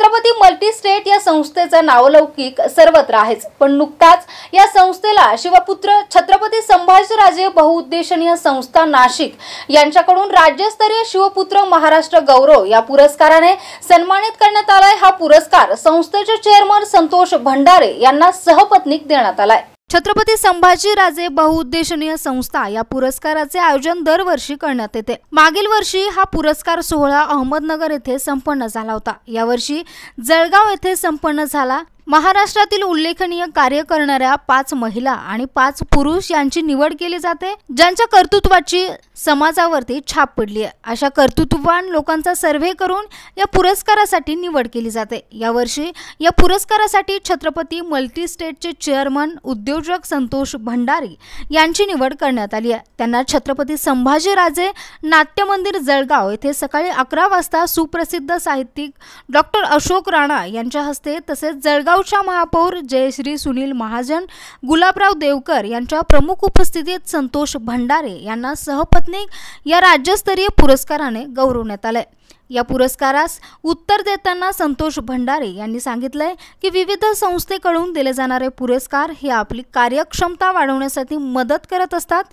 Chhatrapati multi state या संस्थेचं नावलौकिक सर्वत्र आहेच पण नुकताच या संस्थेला शिवपुत्र छत्रपती संभाजीराजे बहुउद्देशनीय संस्था नाशिक यांच्याकडून राज्यस्तरीय शिवपुत्र महाराष्ट्र गौरव या पुरस्काराने सन्मानित करण्यात आलाय हा पुरस्कार संस्थेचे चेअरमन संतोष भंडारे यांना सहपत्नीक देण्यात आलाय छत्रपती संभाजीराजे बहुउद्देशनीय संस्था या पुरस्काराचे आयोजन दरवर्षी करण्यात येते मागील वर्षी हा पुरस्कार सोहळा अहमदनगर येथे संपन्न झाला होता यावर्षी जळगाव येथे संपन्न झाला महाराष्ट्रातील उल्लेखनीय कार्य करणाऱ्या पाच महिला आणि पाच पुरुष यांची निवड केली जाते ज्यांच्या कर्तृत्वाची समाजावरती छाप पडली आहे अशा कर्तृत्ववान लोकांचा सर्व्हे करून या पुरस्कारासाठी निवड केली जाते यावर्षी या पुरस्कारासाठी छत्रपती मल्टी स्टेटचे चेअरमन उद्योजक संतोष भंडारी यांची निवड करण्यात आली आहे त्यांना छत्रपती संभाजीराजे नाट्य मंदिर जळगाव येथे सकाळी अकरा वाजता सुप्रसिद्ध साहित्यिक डॉक्टर अशोक राणा यांच्या हस्ते तसेच जळगाव जळगावच्या महापौर जयश्री सुनील महाजन गुलाबराव देवकर यांच्या प्रमुख उपस्थितीत संतोष भंडारे यांना सहपत्नी या राज्यस्तरीय पुरस्काराने गौरवण्यात आले या पुरस्कारास उत्तर देताना संतोष भंडारे यांनी सांगितलंय की विविध संस्थेकडून दिले जाणारे पुरस्कार हे आपली कार्यक्षमता वाढवण्यासाठी मदत करत असतात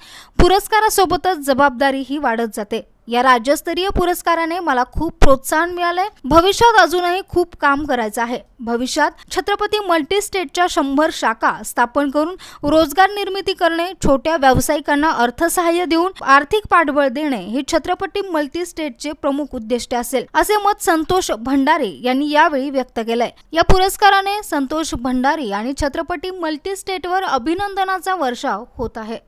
पुरस्कारासोबतच जबाबदारीही वाढत जाते या राज्यस्तरीय पुरस्काराने मला खूप प्रोत्साहन मिळालंय भविष्यात अजूनही खूप काम करायचं आहे भविष्यात छत्रपती मल्टी स्टेटच्या शंभर शाखा स्थापन करून रोजगार निर्मिती करणे छोट्या व्यावसायिकांना अर्थसहाय्य देऊन आर्थिक पाठबळ देणे हे छत्रपती मल्टी स्टेटचे प्रमुख उद्दिष्ट असेल असे मत संतोष भंडारी यांनी यावेळी व्यक्त केलंय या पुरस्काराने संतोष भंडारी आणि छत्रपती मल्टी स्टेटवर अभिनंदनाचा वर्षाव होत आहे